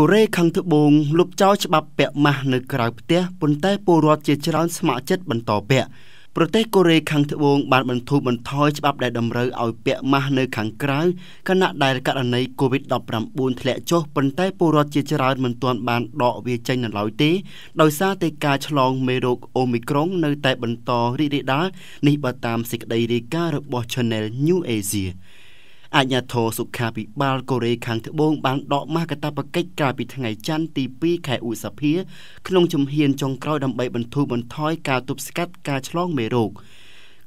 កូរ៉េខាងត្បូងលុបចោលច្បាប់ពាក់ម៉ាស់នៅក្រៅផ្ទះប៉ុន្តែពលរដ្ឋជាច្រើនស្ម័គ្រចិត្តបន្តពាក់ប្រទេសកូរ៉េខាងត្បូងបានបន្ធូរបន្ថយច្បាប់ដែលតម្រូវឲ្យពាក់ម៉ាស់នៅខាងក្រៅខណៈដែលករណី COVID-19 ធ្លាក់ចុះប៉ុន្តែពលរដ្ឋជាច្រើនមិនទាន់បានដកវាចេញនៅឡើយទេ ដោយសារតែការឆ្លងមេរោគអូមីក្រុងនៅតែបន្តរីករាលដាលនេះបើតាមសេចក្តីរាយការណ៍របស់ Channel New Asia អាជ្ញាធរសុខាភិបាលកូរ៉េខាងត្បូងបានដកម៉ាសកាតព្វកិច្ចកាលពីថ្ងៃច័ន្ទទី2ខែឧសភាក្នុងជំហានចុងក្រោយដើម្បីបន្ធូរបន្ថយការទប់ស្កាត់ការឆ្លងមេរោគ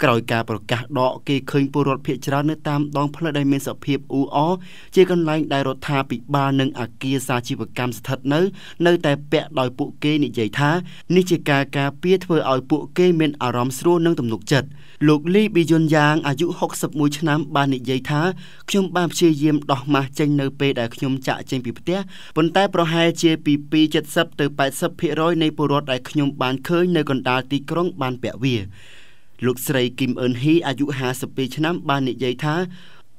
ក្រោយការប្រកាសដកគេឃើញពលរដ្ឋភៀសច្រើននៅតាមដងផ្លូវដែលមានសភាពអ៊ូអរជាកន្លែងដែលរដ្ឋាភិបាលនិងអាគារសាជីវកម្មស្ថិតនៅនៅតែពាក់ដោយពួកគេនិយាយថានេះជាការការពារធ្វើឲ្យពួកគេមានអារម្មណ៍ស្រួលនិងទំនុកចិត្តលោកលីប៊ីយុនយ៉ាងអាយុ61ឆ្នាំបាននិយាយថាខ្ញុំបានព្យាយាមដោះម៉ាស់ចេញនៅពេលដែលខ្ញុំចាក់ចេញពីផ្ទះប៉ុន្តែប្រហែលជាពី270ទៅ80%នៃពលរដ្ឋដែលខ្ញុំបានឃើញនៅកណ្ដាលទីក្រុងបានពាក់វាលោកស្រីគឹមអ៊ុនហ៊ីអាយុ52ឆ្នាំបាននិយាយថា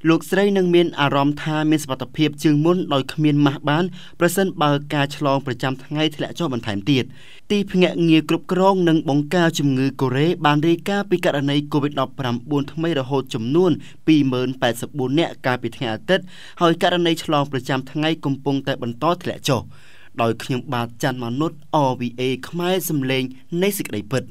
លោកស្រីនឹងមានអារម្មណ៍ថាមានសុខភាពជាងមុនដោយគ្មានម៉ាស់បានប្រសិនបើការឆ្លងប្រចាំថ្ងៃធ្លាក់ចុះបន្ថែមទៀតទីភ្នាក់ងារគ្រប់គ្រង និងបង្ការជំងឺកូរ៉េបានរាយការណ៍ពីករណី COVID-19 ថ្មីរហូតចំនួន2084នាក់កាលពីថ្ងៃអាទិត្យហើយករណីឆ្លងប្រចាំថ្ងៃកំពុងតែបន្តធ្លាក់ចុះដោយខ្ញុំបាទច័ន្ទម៉ានុត OVA ខ្មែរសម្លេងនៃសេចក្តីពិត។